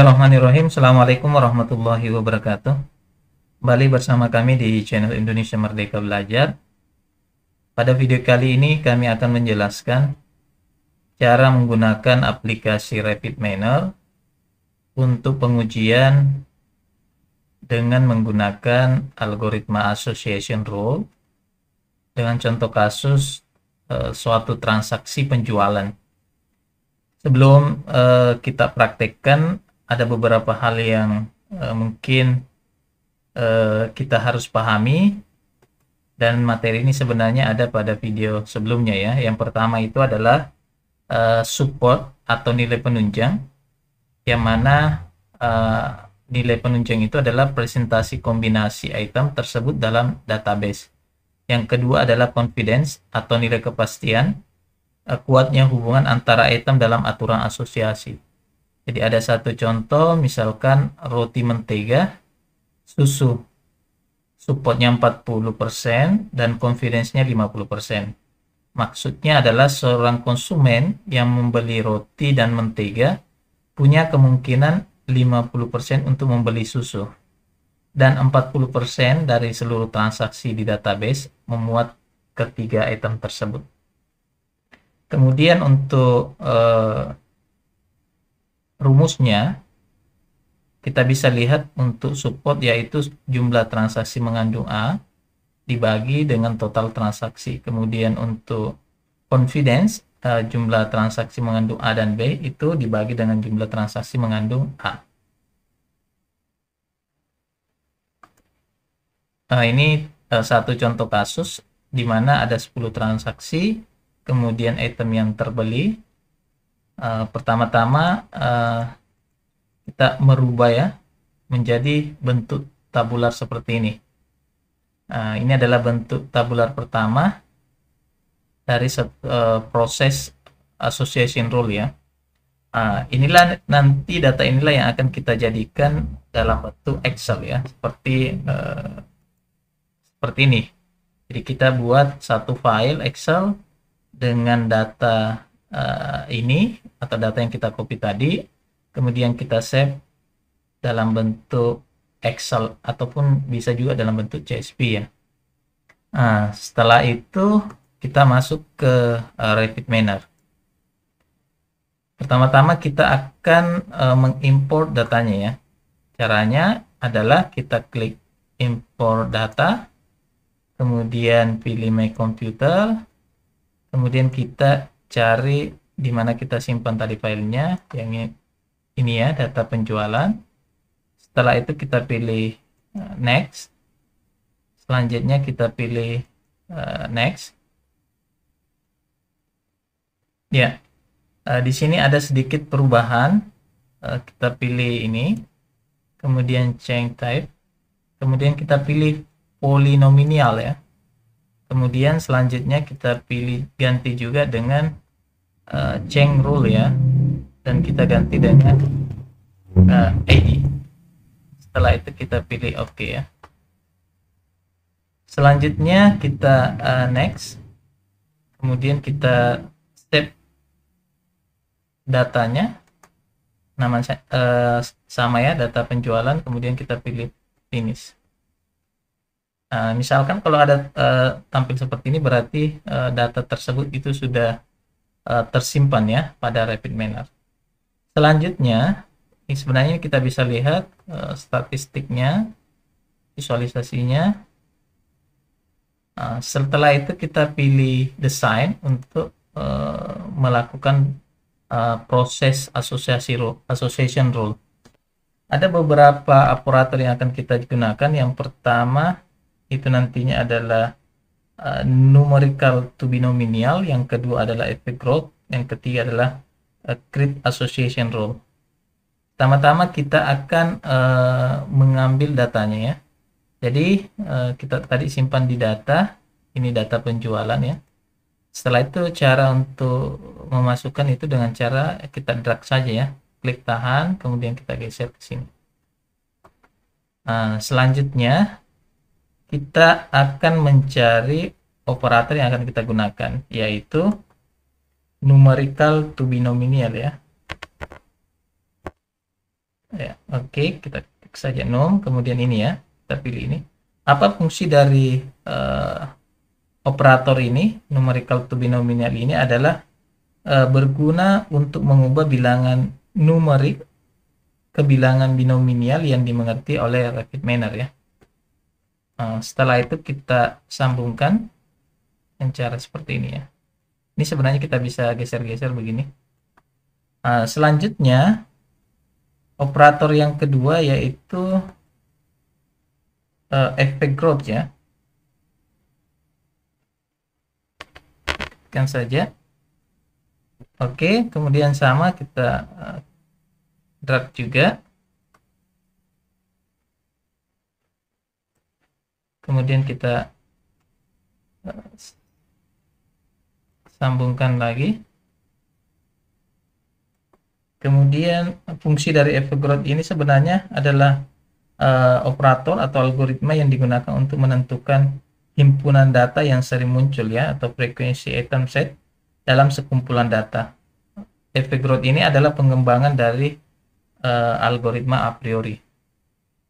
Bismillahirrahmanirrahim. Assalamualaikum warahmatullahi wabarakatuh. Kembali bersama kami di channel Indonesia Merdeka Belajar. Pada video kali ini kami akan menjelaskan cara menggunakan aplikasi Rapid Manner untuk pengujian dengan menggunakan algoritma association rule dengan contoh kasus eh, suatu transaksi penjualan sebelum uh, kita praktekkan ada beberapa hal yang uh, mungkin uh, kita harus pahami dan materi ini sebenarnya ada pada video sebelumnya ya. Yang pertama itu adalah uh, support atau nilai penunjang yang mana uh, nilai penunjang itu adalah presentasi kombinasi item tersebut dalam database. Yang kedua adalah confidence atau nilai kepastian, kuatnya hubungan antara item dalam aturan asosiasi. Jadi ada satu contoh misalkan roti mentega, susu. Supportnya 40% dan confidence-nya 50%. Maksudnya adalah seorang konsumen yang membeli roti dan mentega punya kemungkinan 50% untuk membeli susu. Dan 40% dari seluruh transaksi di database memuat ketiga item tersebut. Kemudian untuk eh, rumusnya kita bisa lihat untuk support yaitu jumlah transaksi mengandung A dibagi dengan total transaksi. Kemudian untuk confidence uh, jumlah transaksi mengandung A dan B itu dibagi dengan jumlah transaksi mengandung A. nah ini uh, satu contoh kasus di mana ada 10 transaksi, kemudian item yang terbeli uh, pertama-tama uh, kita merubah ya menjadi bentuk tabular seperti ini. Uh, ini adalah bentuk tabular pertama dari uh, proses association rule ya. Uh, inilah nanti data inilah yang akan kita jadikan dalam bentuk Excel ya, seperti uh, seperti ini. Jadi kita buat satu file Excel dengan data uh, ini atau data yang kita copy tadi, kemudian kita save dalam bentuk Excel ataupun bisa juga dalam bentuk CSV ya. Nah, setelah itu kita masuk ke uh, Rapid Manner. Pertama-tama kita akan uh, mengimport datanya ya. Caranya adalah kita klik import data, kemudian pilih my computer, kemudian kita cari di mana kita simpan tadi filenya yang ini ya data penjualan setelah itu kita pilih eh, next selanjutnya kita pilih eh, next ya eh, di sini ada sedikit perubahan kita pilih ini kemudian change type kemudian kita pilih polinomial ya kemudian selanjutnya kita pilih ganti juga dengan uh, eh, change rule ya dan kita ganti dengan uh, eh, ID setelah itu kita pilih OK ya selanjutnya kita uh, next kemudian kita step datanya nama uh, sama ya data penjualan kemudian kita pilih finish Eh, misalkan kalau ada uh, tampil seperti ini berarti uh, data tersebut itu sudah uh, tersimpan ya pada rapid manner. Selanjutnya, ini sebenarnya kita bisa lihat uh, statistiknya, visualisasinya. Uh, setelah itu kita pilih design untuk uh, melakukan uh, proses asosiasi rule, association rule. Ada beberapa operator yang akan kita gunakan. Yang pertama itu nantinya adalah uh, numerical to binomial, yang kedua adalah epic growth, yang ketiga adalah uh, crit association rule. Pertama-tama kita akan uh, mengambil datanya ya. Jadi uh, kita tadi simpan di data, ini data penjualan ya. Setelah itu cara untuk memasukkan itu dengan cara kita drag saja ya. Klik tahan, kemudian kita geser ke sini. Nah, selanjutnya kita akan mencari operator yang akan kita gunakan yaitu numerical to binomial ya. Ya, oke, okay. kita klik saja nom, kemudian ini ya, kita pilih ini. Apa fungsi dari uh, operator ini, numerical to binomial ini adalah uh, berguna untuk mengubah bilangan numerik ke bilangan binomial yang dimengerti oleh rapid manner ya. Eh, setelah itu kita sambungkan dengan cara seperti ini ya. Ini sebenarnya kita bisa geser-geser begini. Nah, selanjutnya operator yang kedua yaitu uh, efek growth ya. Kan saja. Oke, kemudian sama kita uh, drag juga. kemudian kita eh, sambungkan lagi kemudian fungsi dari evergrowth ini sebenarnya adalah uh, operator atau algoritma yang digunakan untuk menentukan himpunan data yang sering muncul ya atau frekuensi item set dalam sekumpulan data evergrowth ini adalah pengembangan dari uh, algoritma a priori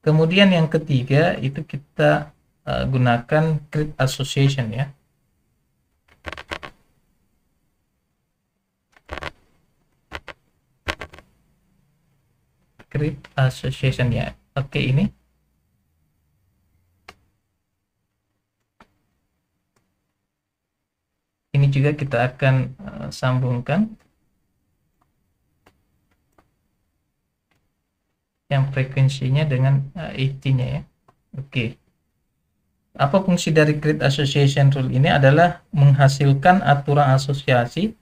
kemudian yang ketiga itu kita Eh, gunakan create association ya create association ya oke okay, ini ini juga kita akan uh, sambungkan yang frekuensinya dengan uh, eh, IT-nya ya. Oke. Okay apa fungsi dari grid Association Rule ini adalah menghasilkan aturan asosiasi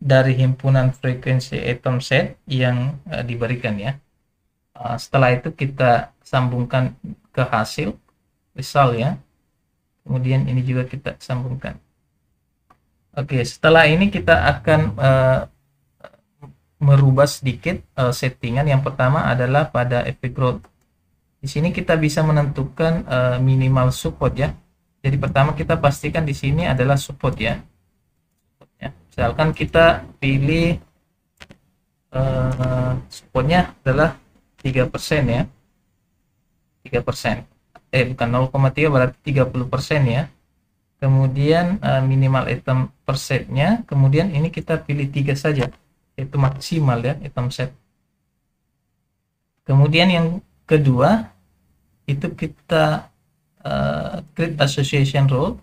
dari himpunan frekuensi atom set yang uh, diberikan ya. Uh, setelah itu kita sambungkan ke hasil misal ya. Kemudian ini juga kita sambungkan. Oke, okay, setelah ini kita akan uh, merubah sedikit uh, settingan. Yang pertama adalah pada epic di sini kita bisa menentukan uh, minimal support ya. Jadi pertama kita pastikan di sini adalah support ya. ya. Misalkan kita pilih uh, supportnya adalah 3% ya. 3%. Eh bukan 0,3 berarti 30% ya. Kemudian uh, minimal item per kemudian ini kita pilih tiga saja, itu maksimal ya item set. Kemudian yang kedua itu kita uh, create association rule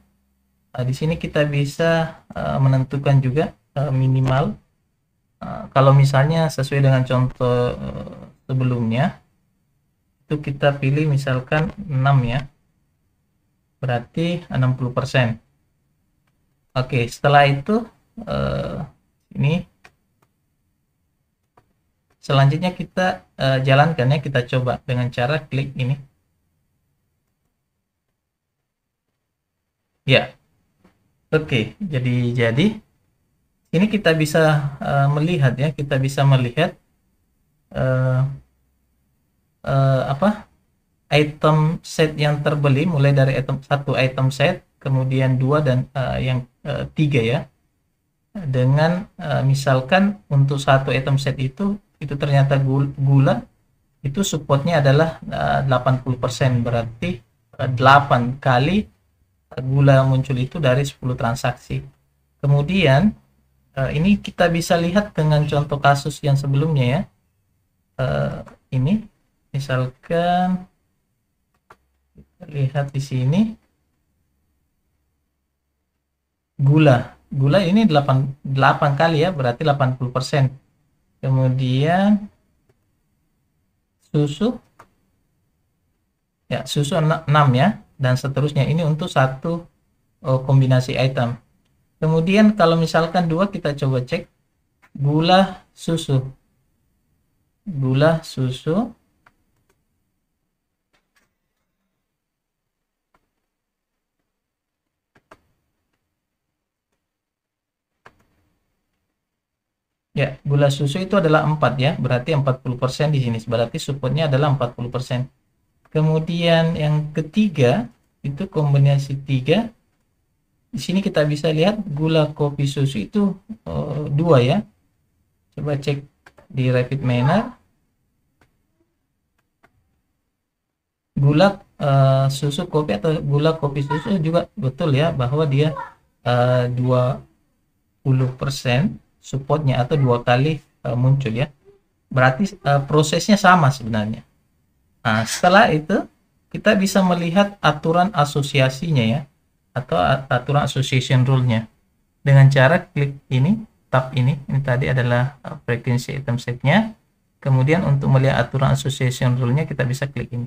uh, di sini kita bisa uh, menentukan juga uh, minimal uh, kalau misalnya sesuai dengan contoh uh, sebelumnya itu kita pilih misalkan 6 ya berarti 60% Oke setelah itu uh, ini Selanjutnya kita uh, eh, jalankannya kita coba dengan cara klik ini. Ya. Oke, okay. jadi jadi ini kita bisa uh, melihat ya, kita bisa melihat uh, uh, apa? item set yang terbeli mulai dari item satu item set, kemudian dua dan uh, yang uh, tiga ya. Dengan uh, misalkan untuk satu item set itu itu ternyata gula itu supportnya adalah 80% eh, berarti 8 eh, kali eh, gula muncul itu dari 10 transaksi. Kemudian ini kita bisa lihat dengan contoh kasus yang sebelumnya ya. ini misalkan kita lihat di sini gula. Gula ini 8 8 kali ya, berarti 80% kemudian susu ya susu 6 ya dan seterusnya ini untuk satu oh, kombinasi item kemudian kalau misalkan dua kita coba cek gula susu gula susu Ya, gula susu itu adalah 4 ya, berarti 40% di sini. Berarti supportnya adalah 40%. Kemudian yang ketiga, itu kombinasi 3. Di sini kita bisa lihat gula kopi susu itu uh, eh, 2 ya. Coba cek di rapid manner. Gula uh, susu kopi atau gula kopi susu juga betul ya bahwa dia eh, uh, 20% supportnya atau dua kali uh, muncul ya berarti uh, prosesnya sama sebenarnya nah setelah itu kita bisa melihat aturan asosiasinya ya atau aturan association rule-nya dengan cara klik ini tab ini ini tadi adalah eh, frequency item item setnya kemudian untuk melihat aturan association rule-nya kita bisa klik ini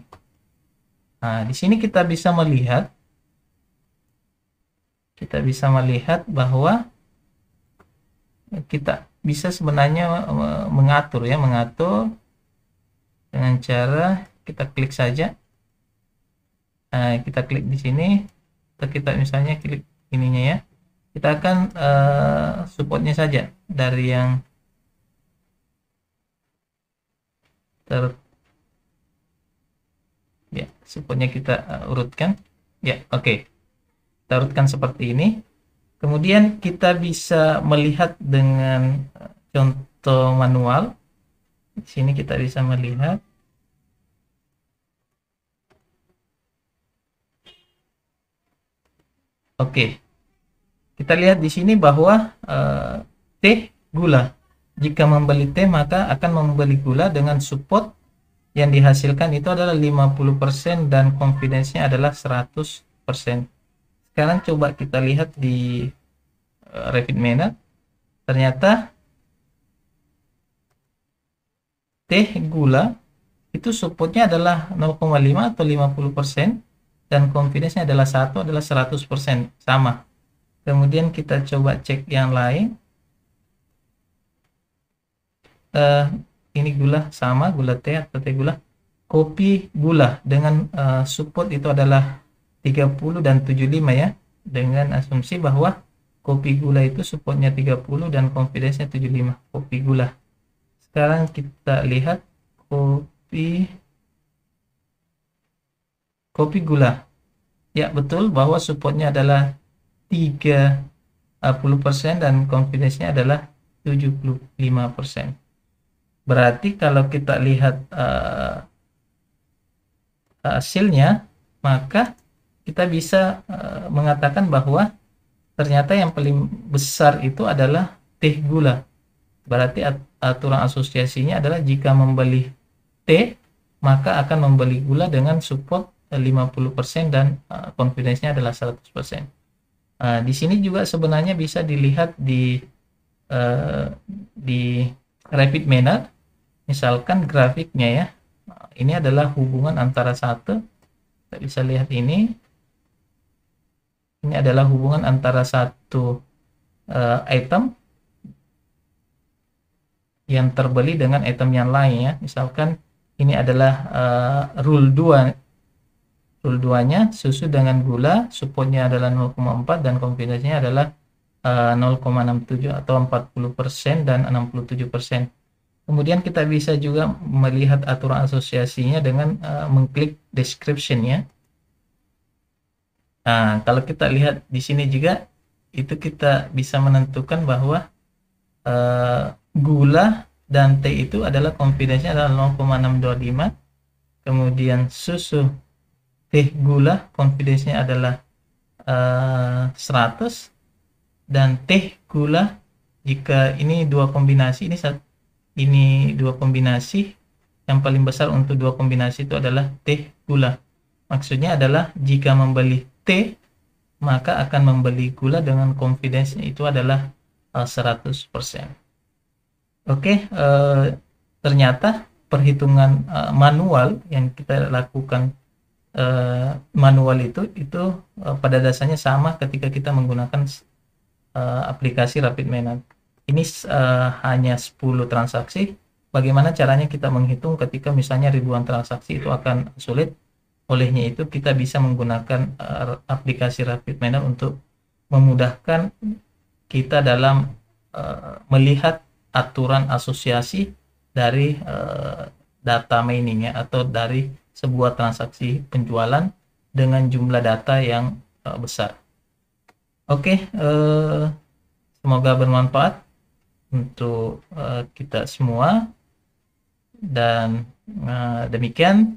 nah di sini kita bisa melihat kita bisa melihat bahwa kita bisa sebenarnya eh, mengatur ya mengatur dengan cara kita klik saja nah, kita klik di sini atau kita misalnya klik ininya ya kita akan uh, supportnya saja dari yang ter ya supportnya kita uh, urutkan ya oke okay. kita urutkan seperti ini Kemudian kita bisa melihat dengan eh, contoh manual. Di sini kita bisa melihat Oke. Kita lihat di sini bahwa uh, teh gula. Jika membeli teh maka akan membeli gula dengan support yang dihasilkan itu adalah 50% dan confidence-nya adalah 100% sekarang coba kita lihat di uh, eh, Revit ternyata teh gula itu supportnya adalah 0,5 atau 50% dan confidence-nya adalah 1 adalah 100% sama kemudian kita coba cek yang lain uh, ini gula sama gula teh atau teh gula kopi gula dengan uh, support itu adalah 30 dan 75 ya dengan asumsi bahwa kopi gula itu supportnya 30 dan confidence-nya 75 kopi gula sekarang kita lihat kopi kopi gula ya betul bahwa supportnya adalah 30% dan confidence-nya adalah 75% berarti kalau kita lihat uh, hasilnya maka kita bisa eh, mengatakan bahwa ternyata yang paling besar itu adalah teh gula. Berarti at aturan asosiasinya adalah jika membeli teh maka akan membeli gula dengan support 50% eh, dan uh, confidence-nya adalah 100%. Uh, di sini juga sebenarnya bisa dilihat di uh, di rapid manner. Misalkan grafiknya ya. Ini adalah hubungan antara satu. Kita bisa lihat ini ini adalah hubungan antara satu uh, item yang terbeli dengan item yang lain ya. Misalkan ini adalah uh, rule 2 rule 2-nya susu dengan gula supportnya adalah 0,4 dan kombinasinya adalah eh, uh, 0,67 atau 40% dan 67%. Kemudian kita bisa juga melihat aturan asosiasinya dengan uh, mengklik description ya. Nah, kalau kita lihat di sini juga itu kita bisa menentukan bahwa uh, gula dan teh itu adalah confidence adalah 0,625. Kemudian susu teh gula confidence adalah uh, eh, 100 dan teh gula jika ini dua kombinasi ini satu, ini dua kombinasi yang paling besar untuk dua kombinasi itu adalah teh gula. Maksudnya adalah jika membeli T maka akan membeli gula dengan confidence itu adalah uh, eh, 100%. Oke, okay, uh, eh, ternyata perhitungan uh, manual yang kita lakukan uh, manual itu itu uh, pada dasarnya sama ketika kita menggunakan uh, aplikasi Rapid menang Ini uh, hanya 10 transaksi. Bagaimana caranya kita menghitung ketika misalnya ribuan transaksi itu akan sulit olehnya itu kita bisa menggunakan uh, aplikasi Rapid Manner untuk memudahkan kita dalam uh, melihat aturan asosiasi dari uh, data miningnya atau dari sebuah transaksi penjualan dengan jumlah data yang uh, besar. Oke, okay, uh, semoga bermanfaat untuk uh, kita semua dan uh, demikian